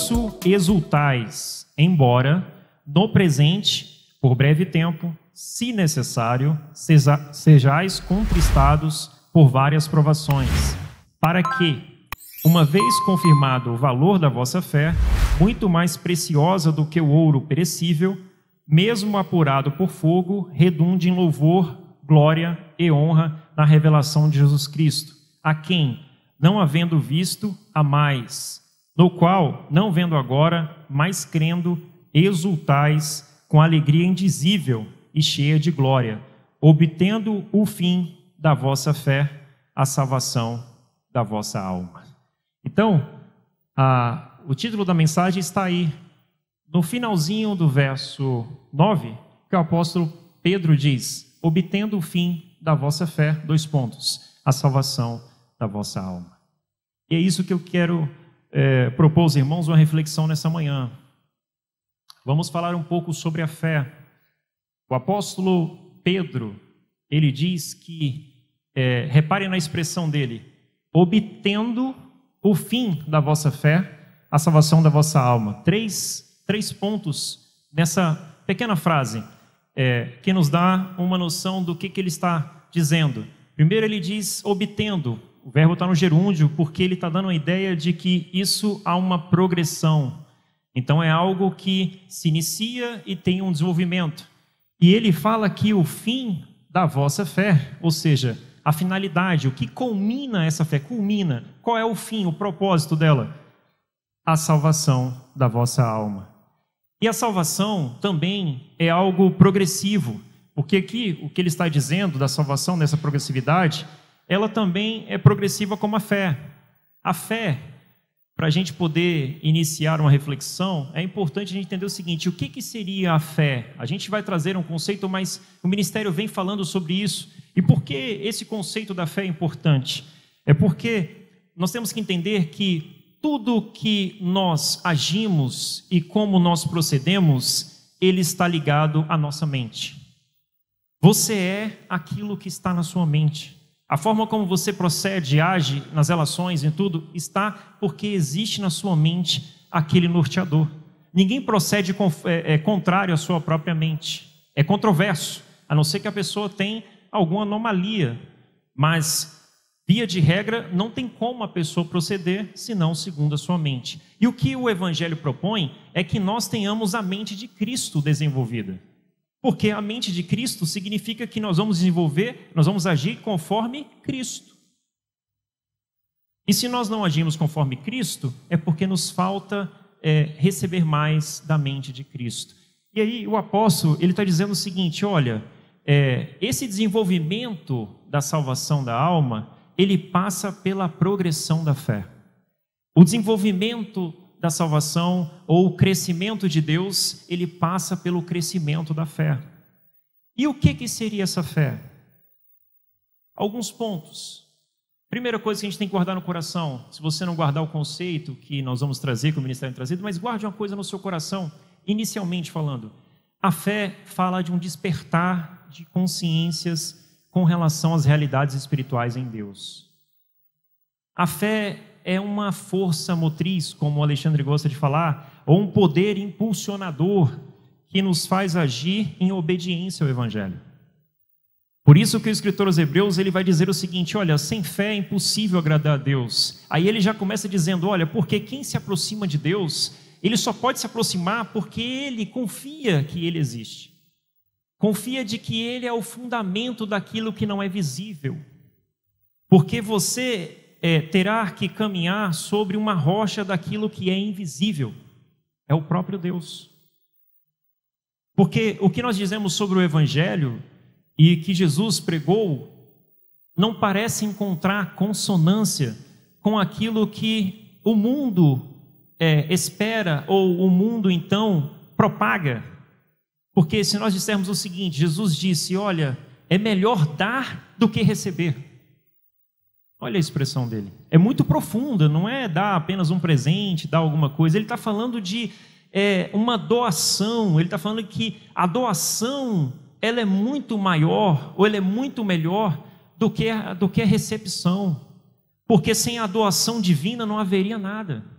isso exultais, embora no presente, por breve tempo, se necessário, seja, sejais contristados por várias provações, para que, uma vez confirmado o valor da vossa fé, muito mais preciosa do que o ouro perecível, mesmo apurado por fogo, redunde em louvor, glória e honra na revelação de Jesus Cristo, a quem, não havendo visto, a mais no qual, não vendo agora, mas crendo, exultais com alegria indizível e cheia de glória, obtendo o fim da vossa fé, a salvação da vossa alma. Então, a, o título da mensagem está aí, no finalzinho do verso 9, que o apóstolo Pedro diz: obtendo o fim da vossa fé, dois pontos, a salvação da vossa alma. E é isso que eu quero é, propor aos irmãos uma reflexão nessa manhã. Vamos falar um pouco sobre a fé. O apóstolo Pedro, ele diz que, é, reparem na expressão dele, obtendo o fim da vossa fé, a salvação da vossa alma. Três, três pontos nessa pequena frase é, que nos dá uma noção do que, que ele está dizendo. Primeiro, ele diz obtendo, o verbo está no gerúndio porque ele está dando a ideia de que isso há uma progressão. Então é algo que se inicia e tem um desenvolvimento. E ele fala que o fim da vossa fé, ou seja, a finalidade, o que culmina essa fé, culmina, qual é o fim, o propósito dela? A salvação da vossa alma. E a salvação também é algo progressivo, porque aqui o que ele está dizendo da salvação, dessa progressividade, ela também é progressiva como a fé. A fé, para a gente poder iniciar uma reflexão, é importante a gente entender o seguinte: o que, que seria a fé? A gente vai trazer um conceito, mas o ministério vem falando sobre isso. E por que esse conceito da fé é importante? É porque nós temos que entender que tudo que nós agimos e como nós procedemos, ele está ligado à nossa mente. Você é aquilo que está na sua mente. A forma como você procede, age nas relações, em tudo, está porque existe na sua mente aquele norteador. Ninguém procede é, é, contrário à sua própria mente. É controverso, a não ser que a pessoa tenha alguma anomalia. Mas, via de regra, não tem como a pessoa proceder senão segundo a sua mente. E o que o Evangelho propõe é que nós tenhamos a mente de Cristo desenvolvida. Porque a mente de Cristo significa que nós vamos desenvolver, nós vamos agir conforme Cristo. E se nós não agimos conforme Cristo, é porque nos falta é, receber mais da mente de Cristo. E aí o apóstolo ele está dizendo o seguinte: olha, é, esse desenvolvimento da salvação da alma ele passa pela progressão da fé. O desenvolvimento da salvação ou o crescimento de Deus, ele passa pelo crescimento da fé. E o que, que seria essa fé? Alguns pontos. Primeira coisa que a gente tem que guardar no coração, se você não guardar o conceito que nós vamos trazer, que o ministério tem é trazido, mas guarde uma coisa no seu coração, inicialmente falando. A fé fala de um despertar de consciências com relação às realidades espirituais em Deus. A fé é uma força motriz, como o Alexandre gosta de falar, ou um poder impulsionador que nos faz agir em obediência ao Evangelho. Por isso que o escritor aos Hebreus ele vai dizer o seguinte: olha, sem fé é impossível agradar a Deus. Aí ele já começa dizendo: olha, porque quem se aproxima de Deus, ele só pode se aproximar porque ele confia que ele existe. Confia de que ele é o fundamento daquilo que não é visível. Porque você é, terá que caminhar sobre uma rocha daquilo que é invisível é o próprio Deus. Porque o que nós dizemos sobre o Evangelho e que Jesus pregou não parece encontrar consonância com aquilo que o mundo é, espera ou o mundo então propaga. Porque se nós dissermos o seguinte, Jesus disse: olha, é melhor dar do que receber. Olha a expressão dele. É muito profunda, não é dar apenas um presente, dar alguma coisa. Ele está falando de é, uma doação. Ele está falando que a doação ela é muito maior ou ela é muito melhor do que, a, do que a recepção. Porque sem a doação divina não haveria nada.